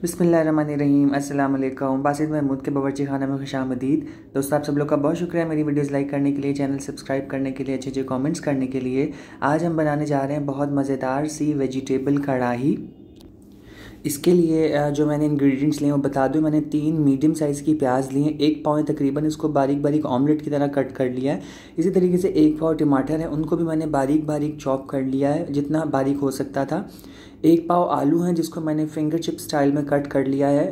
बिसमीम अल्लाम बासित महमूद के बावरची खाना में खुश आमदीद दोस्तों आप सब लोग का बहुत शुक्रिया मेरी वीडियोस लाइक करने के लिए चैनल सब्सक्राइब करने के लिए अच्छे अच्छे कमेंट्स करने के लिए आज हम बनाने जा रहे हैं बहुत मज़ेदार सी वेजिटेबल कढ़ाही इसके लिए जो मैंने इंग्रेडिएंट्स लिए वो बता दूँ मैंने तीन मीडियम साइज़ की प्याज ली है एक पाव तकरीबन इसको बारीक बारीक ऑमलेट की तरह कट कर लिया है इसी तरीके से एक पाव टमाटर है उनको भी मैंने बारीक बारीक चॉप कर लिया है जितना बारीक हो सकता था एक पाव आलू हैं जिसको मैंने फिंगर चिप स्टाइल में कट कर लिया है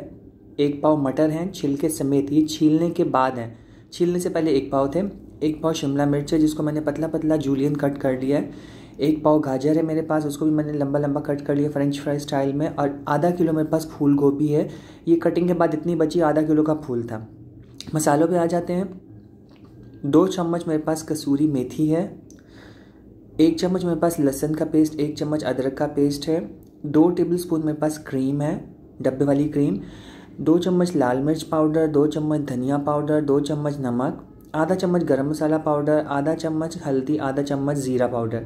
एक पाव मटर हैं छिलके समेत ये छीलने के बाद हैं छीलने से पहले एक पाव थे एक पाव शिमला मिर्च है जिसको मैंने पतला पतला जूलियन कट कर लिया है एक पाव गाजर है मेरे पास उसको भी मैंने लंबा लंबा कट कर लिया फ्रेंच फ्राई स्टाइल में और आधा किलो मेरे पास फूल गोभी है ये कटिंग के बाद इतनी बची आधा किलो का फूल था मसालों पे आ जाते हैं दो चम्मच मेरे पास कसूरी मेथी है एक चम्मच मेरे पास लहसुन का पेस्ट एक चम्मच अदरक का पेस्ट है दो टेबल स्पून मेरे पास क्रीम है डब्बे वाली क्रीम दो चम्मच लाल मिर्च पाउडर दो चम्मच धनिया पाउडर दो चम्मच नमक आधा चम्मच गरम मसाला पाउडर आधा चम्मच हल्दी आधा चम्मच ज़ीरा पाउडर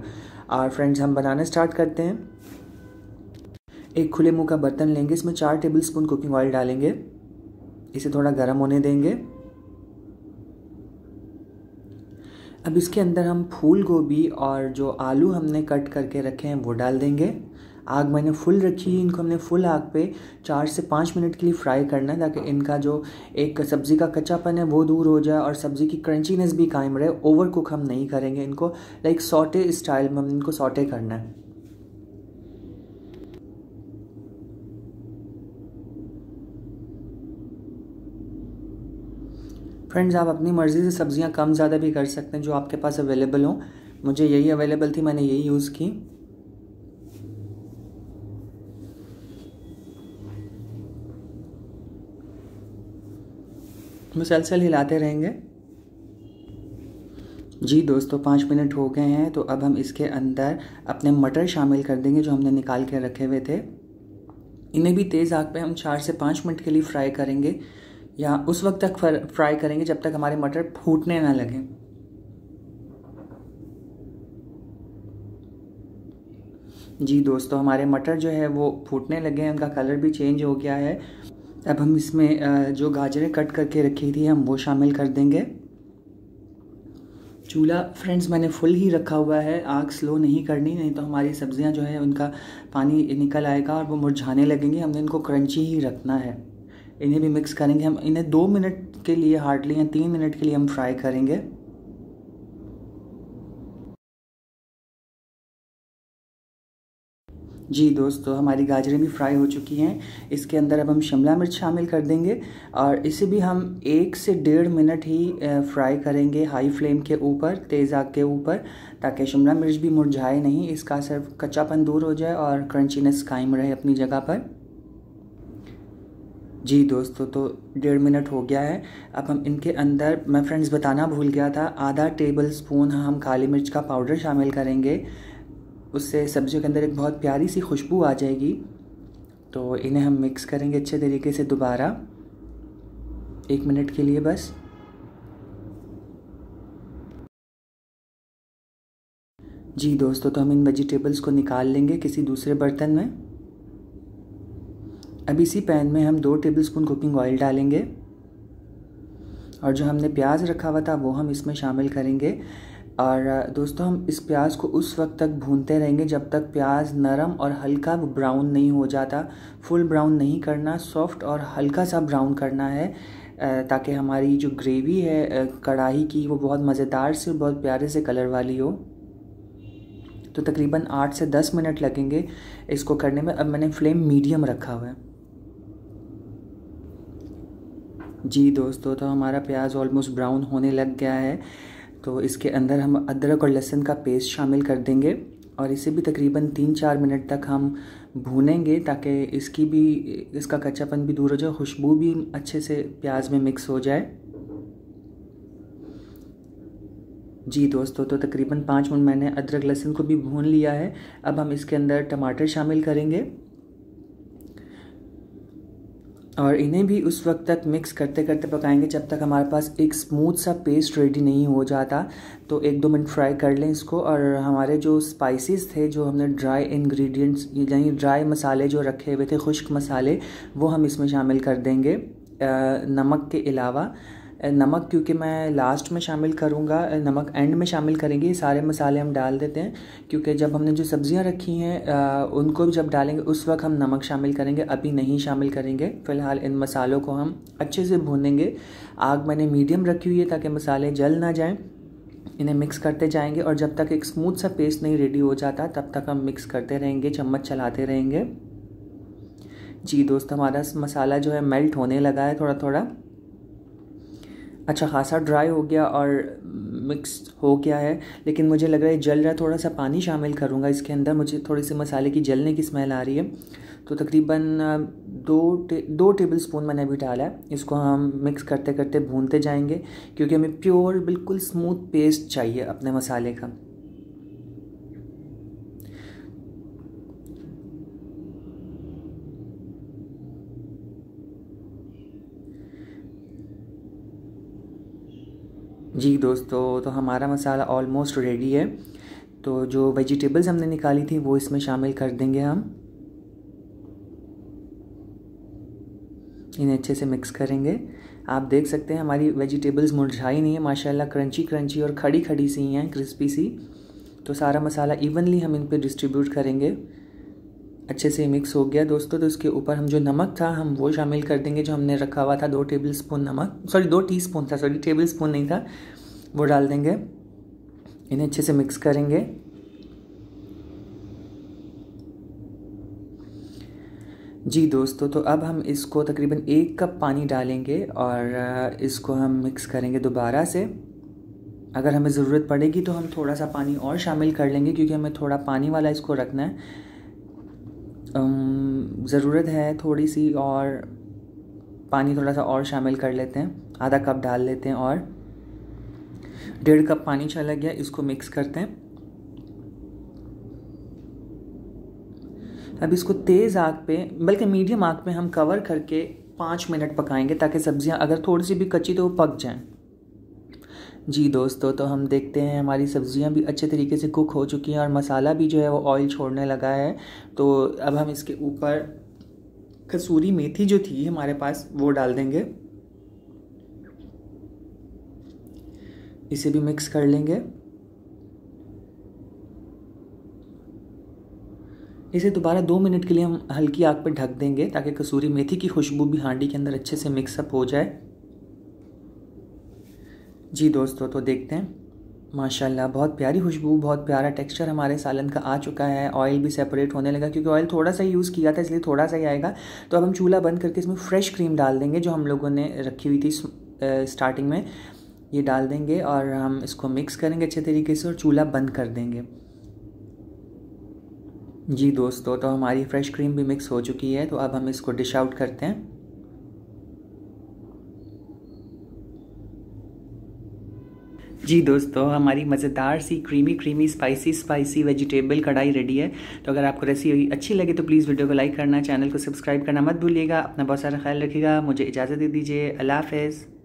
और फ्रेंड्स हम बनाना स्टार्ट करते हैं एक खुले मुंह का बर्तन लेंगे इसमें चार टेबल स्पून कुकिंग ऑयल डालेंगे इसे थोड़ा गर्म होने देंगे अब इसके अंदर हम फूल गोभी और जो आलू हमने कट करके रखे हैं वो डाल देंगे आग मैंने फुल रखी है इनको हमने फुल आग पे चार से पाँच मिनट के लिए फ्राई करना है ताकि इनका जो एक सब्ज़ी का कच्चापन है वो दूर हो जाए और सब्ज़ी की क्रंचीनेस भी कायम रहे ओवर कुक हम नहीं करेंगे इनको लाइक सॉटे स्टाइल में हमने इनको सॉटे करना है फ्रेंड्स आप अपनी मर्ज़ी से सब्ज़ियाँ कम ज़्यादा भी कर सकते हैं जो आपके पास अवेलेबल हों मुझे यही अवेलेबल थी मैंने यही यूज़ की मुसलसल हिलाते रहेंगे जी दोस्तों पाँच मिनट हो गए हैं तो अब हम इसके अंदर अपने मटर शामिल कर देंगे जो हमने निकाल के रखे हुए थे इन्हें भी तेज़ आग पे हम चार से पाँच मिनट के लिए फ्राई करेंगे या उस वक्त तक फ्राई करेंगे जब तक हमारे मटर फूटने ना लगें जी दोस्तों हमारे मटर जो है वो फूटने लगे हैं उनका कलर भी चेंज हो गया है अब हम इसमें जो गाजरें कट करके रखी थी हम वो शामिल कर देंगे चूल्हा फ्रेंड्स मैंने फुल ही रखा हुआ है आग स्लो नहीं करनी नहीं तो हमारी सब्ज़ियां जो है उनका पानी निकल आएगा और वो मुरझाने लगेंगे हमने इनको क्रंची ही रखना है इन्हें भी मिक्स करेंगे हम इन्हें दो मिनट के लिए हार्डली या तीन मिनट के लिए हम फ्राई करेंगे जी दोस्तों तो हमारी गाजरें भी फ्राई हो चुकी हैं इसके अंदर अब हम शिमला मिर्च शामिल कर देंगे और इसे भी हम एक से डेढ़ मिनट ही फ्राई करेंगे हाई फ्लेम के ऊपर तेज़ आग के ऊपर ताकि शिमला मिर्च भी मुरझाए नहीं इसका सिर्फ कच्चापन दूर हो जाए और क्रंचीनेस कायम रहे अपनी जगह पर जी दोस्तों तो, तो डेढ़ मिनट हो गया है अब हम इनके अंदर मैं फ्रेंड्स बताना भूल गया था आधा टेबल स्पून हम काली मिर्च का पाउडर शामिल करेंगे उससे सब्जियों के अंदर एक बहुत प्यारी सी खुशबू आ जाएगी तो इन्हें हम मिक्स करेंगे अच्छे तरीके से दोबारा एक मिनट के लिए बस जी दोस्तों तो हम इन वेजिटेबल्स को निकाल लेंगे किसी दूसरे बर्तन में अब इसी पैन में हम दो टेबलस्पून कुकिंग ऑयल डालेंगे और जो हमने प्याज रखा हुआ था वो हम इसमें शामिल करेंगे और दोस्तों हम इस प्याज को उस वक्त तक भूनते रहेंगे जब तक प्याज नरम और हल्का ब्राउन नहीं हो जाता फुल ब्राउन नहीं करना सॉफ्ट और हल्का सा ब्राउन करना है ताकि हमारी जो ग्रेवी है कढ़ाई की वो बहुत मज़ेदार से बहुत प्यारे से कलर वाली हो तो तकरीबन आठ से दस मिनट लगेंगे इसको करने में अब मैंने फ्लेम मीडियम रखा हुआ है जी दोस्तों तो हमारा प्याज ऑलमोस्ट ब्राउन होने लग गया है तो इसके अंदर हम अदरक और लहसुन का पेस्ट शामिल कर देंगे और इसे भी तकरीबन तीन चार मिनट तक हम भूनेंगे ताकि इसकी भी इसका कच्चापन भी दूर हो जाए खुशबू भी अच्छे से प्याज में मिक्स हो जाए जी दोस्तों तो तकरीबन पाँच मिनट मैंने अदरक लहसुन को भी भून लिया है अब हम इसके अंदर टमाटर शामिल करेंगे और इन्हें भी उस वक्त तक मिक्स करते करते पकाएंगे जब तक हमारे पास एक स्मूथ सा पेस्ट रेडी नहीं हो जाता तो एक दो मिनट फ्राई कर लें इसको और हमारे जो स्पाइसेस थे जो हमने ड्राई इंग्रेडिएंट्स यानी ड्राई मसाले जो रखे हुए थे खुश्क मसाले वो हम इसमें शामिल कर देंगे नमक के अलावा नमक क्योंकि मैं लास्ट में शामिल करूँगा नमक एंड में शामिल करेंगे ये सारे मसाले हम डाल देते हैं क्योंकि जब हमने जो सब्ज़ियाँ रखी हैं उनको भी जब डालेंगे उस वक्त हम नमक शामिल करेंगे अभी नहीं शामिल करेंगे फ़िलहाल इन मसालों को हम अच्छे से भूनेंगे आग मैंने मीडियम रखी हुई है ताकि मसाले जल ना जाएँ इन्हें मिक्स करते जाएंगे और जब तक एक स्मूथ सा पेस्ट नहीं रेडी हो जाता तब तक हम मिक्स करते रहेंगे चम्मच चलाते रहेंगे जी दोस्त हमारा मसाला जो है मेल्ट होने लगा है थोड़ा थोड़ा अच्छा खासा ड्राई हो गया और मिक्स हो गया है लेकिन मुझे लग रहा है जल रहा है थोड़ा सा पानी शामिल करूँगा इसके अंदर मुझे थोड़ी सी मसाले की जलने की स्मेल आ रही है तो तकरीबन दो टे, दो टेबल स्पून मैंने अभी डाला है इसको हम मिक्स करते करते भूनते जाएंगे क्योंकि हमें प्योर बिल्कुल स्मूथ पेस्ट चाहिए अपने मसाले का जी दोस्तों तो हमारा मसाला ऑलमोस्ट रेडी है तो जो वेजिटेबल्स हमने निकाली थी वो इसमें शामिल कर देंगे हम इन्हें अच्छे से मिक्स करेंगे आप देख सकते हैं हमारी वेजिटेबल्स मुरझाई नहीं है माशाल्लाह क्रंची क्रंची और खड़ी खड़ी सी हैं क्रिस्पी सी तो सारा मसाला इवनली हम इन पर डिस्ट्रीब्यूट करेंगे अच्छे से मिक्स हो गया दोस्तों तो इसके ऊपर हम जो नमक था हम वो शामिल कर देंगे जो हमने रखा हुआ था दो टेबल स्पून नमक सॉरी दो टी स्पून था सॉरी टेबल स्पून नहीं था वो डाल देंगे इन्हें अच्छे से मिक्स करेंगे जी दोस्तों तो अब हम इसको तकरीबन एक कप पानी डालेंगे और इसको हम मिक्स करेंगे दोबारा से अगर हमें ज़रूरत पड़ेगी तो हम थोड़ा सा पानी और शामिल कर लेंगे क्योंकि हमें थोड़ा पानी वाला इसको रखना है ज़रूरत है थोड़ी सी और पानी थोड़ा सा और शामिल कर लेते हैं आधा कप डाल लेते हैं और डेढ़ कप पानी चला गया इसको मिक्स करते हैं अब इसको तेज़ आग पे बल्कि मीडियम आग पे हम कवर करके पाँच मिनट पकाएंगे ताकि सब्ज़ियाँ अगर थोड़ी सी भी कच्ची तो वो पक जाएं जी दोस्तों तो हम देखते हैं हमारी सब्ज़ियाँ भी अच्छे तरीके से कुक हो चुकी हैं और मसाला भी जो है वो ऑयल छोड़ने लगा है तो अब हम इसके ऊपर कसूरी मेथी जो थी हमारे पास वो डाल देंगे इसे भी मिक्स कर लेंगे इसे दोबारा दो मिनट के लिए हम हल्की आग पर ढक देंगे ताकि कसूरी मेथी की खुशबू भी हांडी के अंदर अच्छे से मिक्सअप हो जाए जी दोस्तों तो देखते हैं माशाल्लाह बहुत प्यारी खुशबू बहुत प्यारा टेक्सचर हमारे सालन का आ चुका है ऑयल भी सेपरेट होने लगा क्योंकि ऑयल थोड़ा सा यूज़ किया था इसलिए थोड़ा सा ही आएगा तो अब हम चूल्हा बंद करके इसमें फ्रेश क्रीम डाल देंगे जो हम लोगों ने रखी हुई थी स्टार्टिंग में ये डाल देंगे और हम इसको मिक्स करेंगे अच्छे तरीके से और चूल्हा बंद कर देंगे जी दोस्तों तो हमारी फ्रेश क्रीम भी मिक्स हो चुकी है तो अब हम इसको डिश आउट करते हैं जी दोस्तों हमारी मज़ेदार सी creamy creamy spicy spicy vegetable kadai ready है तो अगर आपको रेसिपी अच्छी लगे तो प्लीज़ वीडियो को लाइक करना चैनल को सब्सक्राइब करना मत भूलिएगा अपना बहुत सारा ख्याल रखिएगा मुझे इजाज़त दे दीजिए अल्लाह हाफिज़